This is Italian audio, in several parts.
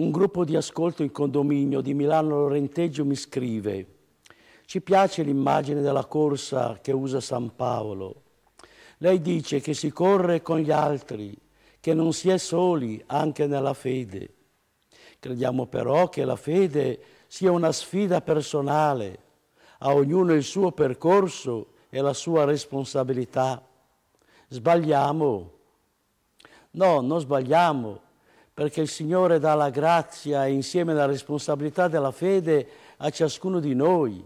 un gruppo di ascolto in condominio di Milano Lorenteggio mi scrive ci piace l'immagine della corsa che usa San Paolo. Lei dice che si corre con gli altri, che non si è soli anche nella fede. Crediamo però che la fede sia una sfida personale, a ognuno il suo percorso e la sua responsabilità. Sbagliamo? No, non sbagliamo, perché il Signore dà la grazia e insieme la responsabilità della fede a ciascuno di noi.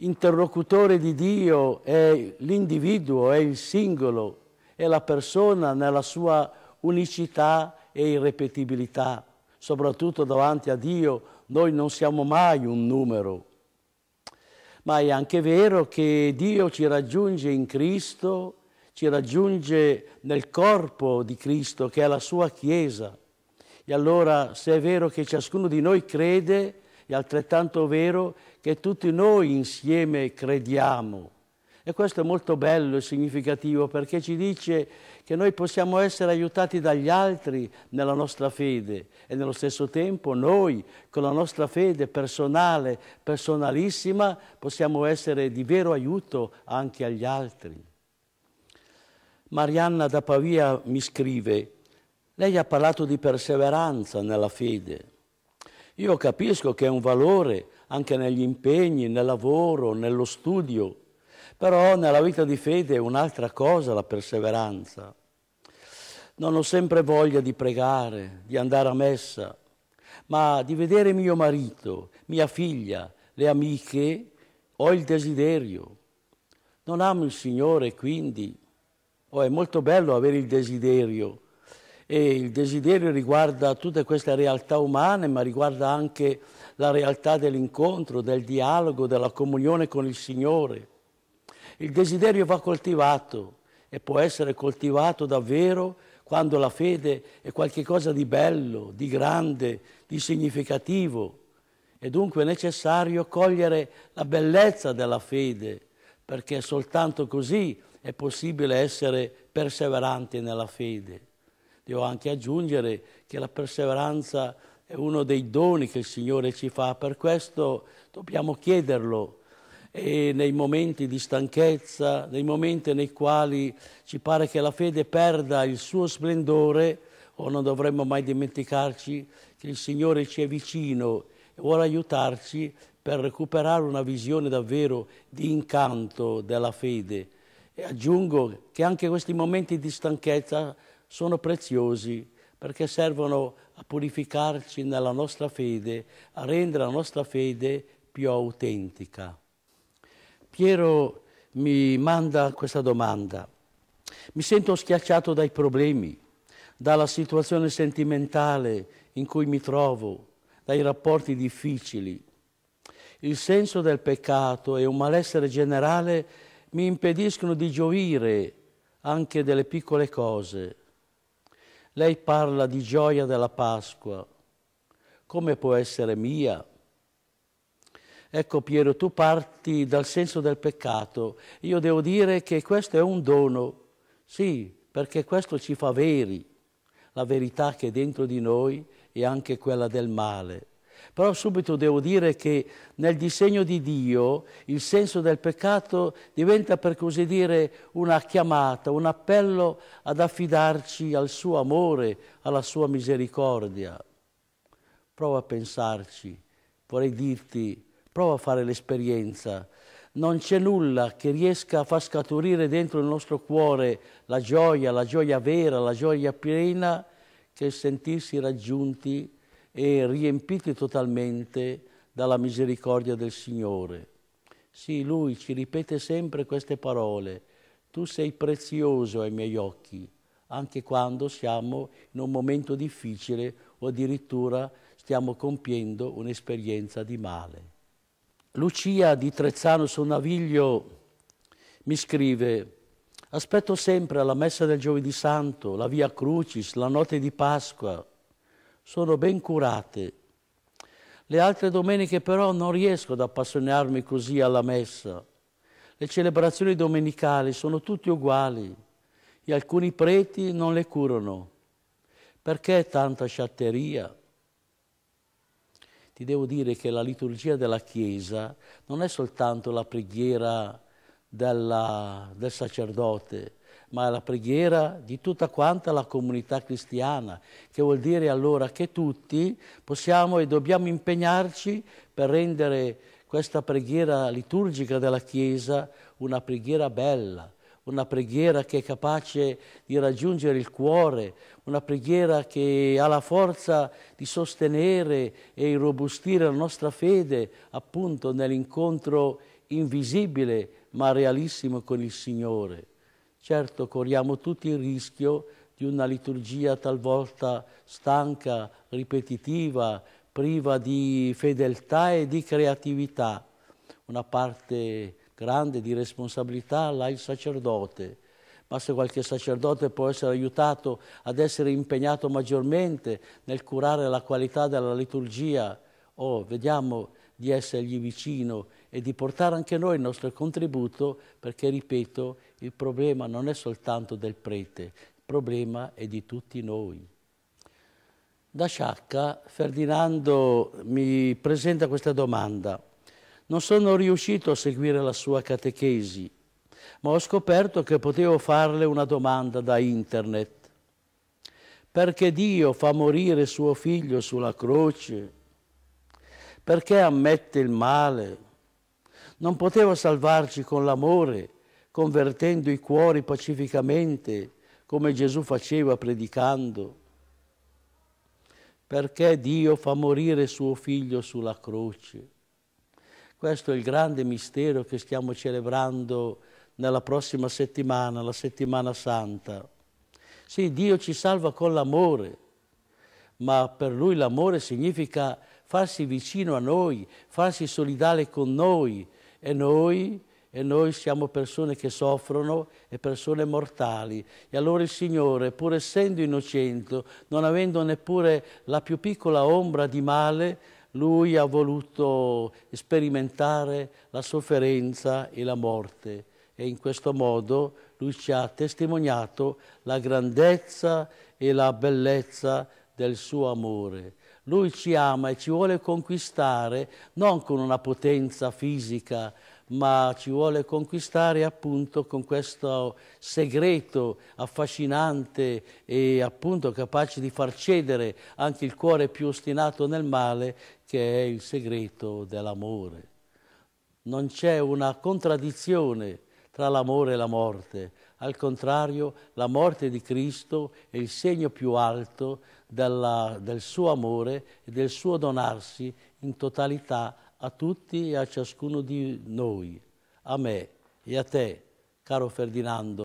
Interlocutore di Dio è l'individuo, è il singolo, è la persona nella sua unicità e irrepetibilità. Soprattutto davanti a Dio noi non siamo mai un numero. Ma è anche vero che Dio ci raggiunge in Cristo, ci raggiunge nel corpo di Cristo che è la sua Chiesa e allora se è vero che ciascuno di noi crede, è altrettanto vero che tutti noi insieme crediamo. E questo è molto bello e significativo perché ci dice che noi possiamo essere aiutati dagli altri nella nostra fede e nello stesso tempo noi con la nostra fede personale, personalissima, possiamo essere di vero aiuto anche agli altri. Marianna da Pavia mi scrive lei ha parlato di perseveranza nella fede. Io capisco che è un valore anche negli impegni, nel lavoro, nello studio, però nella vita di fede è un'altra cosa la perseveranza. Non ho sempre voglia di pregare, di andare a messa, ma di vedere mio marito, mia figlia, le amiche, ho il desiderio. Non amo il Signore quindi. Oh, è molto bello avere il desiderio e il desiderio riguarda tutte queste realtà umane, ma riguarda anche la realtà dell'incontro, del dialogo, della comunione con il Signore. Il desiderio va coltivato e può essere coltivato davvero quando la fede è qualcosa di bello, di grande, di significativo. È dunque necessario cogliere la bellezza della fede, perché soltanto così è possibile essere perseveranti nella fede. Devo anche aggiungere che la perseveranza è uno dei doni che il Signore ci fa, per questo dobbiamo chiederlo e nei momenti di stanchezza, nei momenti nei quali ci pare che la fede perda il suo splendore, o oh, non dovremmo mai dimenticarci che il Signore ci è vicino e vuole aiutarci per recuperare una visione davvero di incanto della fede. E aggiungo che anche questi momenti di stanchezza sono preziosi perché servono a purificarci nella nostra fede, a rendere la nostra fede più autentica. Piero mi manda questa domanda. Mi sento schiacciato dai problemi, dalla situazione sentimentale in cui mi trovo, dai rapporti difficili. Il senso del peccato e un malessere generale mi impediscono di gioire anche delle piccole cose. Lei parla di gioia della Pasqua. Come può essere mia? Ecco Piero, tu parti dal senso del peccato. Io devo dire che questo è un dono, sì, perché questo ci fa veri, la verità che è dentro di noi e anche quella del male. Però subito devo dire che nel disegno di Dio il senso del peccato diventa per così dire una chiamata, un appello ad affidarci al suo amore, alla sua misericordia. Prova a pensarci, vorrei dirti, prova a fare l'esperienza. Non c'è nulla che riesca a far scaturire dentro il nostro cuore la gioia, la gioia vera, la gioia piena, che il sentirsi raggiunti e riempiti totalmente dalla misericordia del Signore. Sì, Lui ci ripete sempre queste parole, tu sei prezioso ai miei occhi, anche quando siamo in un momento difficile o addirittura stiamo compiendo un'esperienza di male. Lucia di Trezzano su Naviglio mi scrive, aspetto sempre alla messa del giovedì santo, la via Crucis, la notte di Pasqua, sono ben curate. Le altre domeniche però non riesco ad appassionarmi così alla messa. Le celebrazioni domenicali sono tutte uguali e alcuni preti non le curano. Perché tanta sciatteria? Ti devo dire che la liturgia della Chiesa non è soltanto la preghiera della, del sacerdote, ma è la preghiera di tutta quanta la comunità cristiana, che vuol dire allora che tutti possiamo e dobbiamo impegnarci per rendere questa preghiera liturgica della Chiesa una preghiera bella, una preghiera che è capace di raggiungere il cuore, una preghiera che ha la forza di sostenere e irrobustire la nostra fede appunto nell'incontro invisibile ma realissimo con il Signore. Certo, corriamo tutti il rischio di una liturgia talvolta stanca, ripetitiva, priva di fedeltà e di creatività. Una parte grande di responsabilità l'ha il sacerdote, ma se qualche sacerdote può essere aiutato ad essere impegnato maggiormente nel curare la qualità della liturgia, oh, vediamo di essergli vicino e di portare anche noi il nostro contributo perché, ripeto, il problema non è soltanto del prete, il problema è di tutti noi. Da Sciacca Ferdinando mi presenta questa domanda. Non sono riuscito a seguire la sua catechesi, ma ho scoperto che potevo farle una domanda da internet. Perché Dio fa morire suo figlio sulla croce? Perché ammette il male? non poteva salvarci con l'amore, convertendo i cuori pacificamente, come Gesù faceva predicando. Perché Dio fa morire suo figlio sulla croce. Questo è il grande mistero che stiamo celebrando nella prossima settimana, la settimana santa. Sì, Dio ci salva con l'amore, ma per Lui l'amore significa farsi vicino a noi, farsi solidale con noi, e noi, e noi siamo persone che soffrono e persone mortali. E allora il Signore, pur essendo innocente, non avendo neppure la più piccola ombra di male, Lui ha voluto sperimentare la sofferenza e la morte. E in questo modo Lui ci ha testimoniato la grandezza e la bellezza del suo amore. Lui ci ama e ci vuole conquistare non con una potenza fisica, ma ci vuole conquistare appunto con questo segreto affascinante e appunto capace di far cedere anche il cuore più ostinato nel male, che è il segreto dell'amore. Non c'è una contraddizione tra l'amore e la morte. Al contrario, la morte di Cristo è il segno più alto della, del suo amore e del suo donarsi in totalità a tutti e a ciascuno di noi, a me e a te, caro Ferdinando.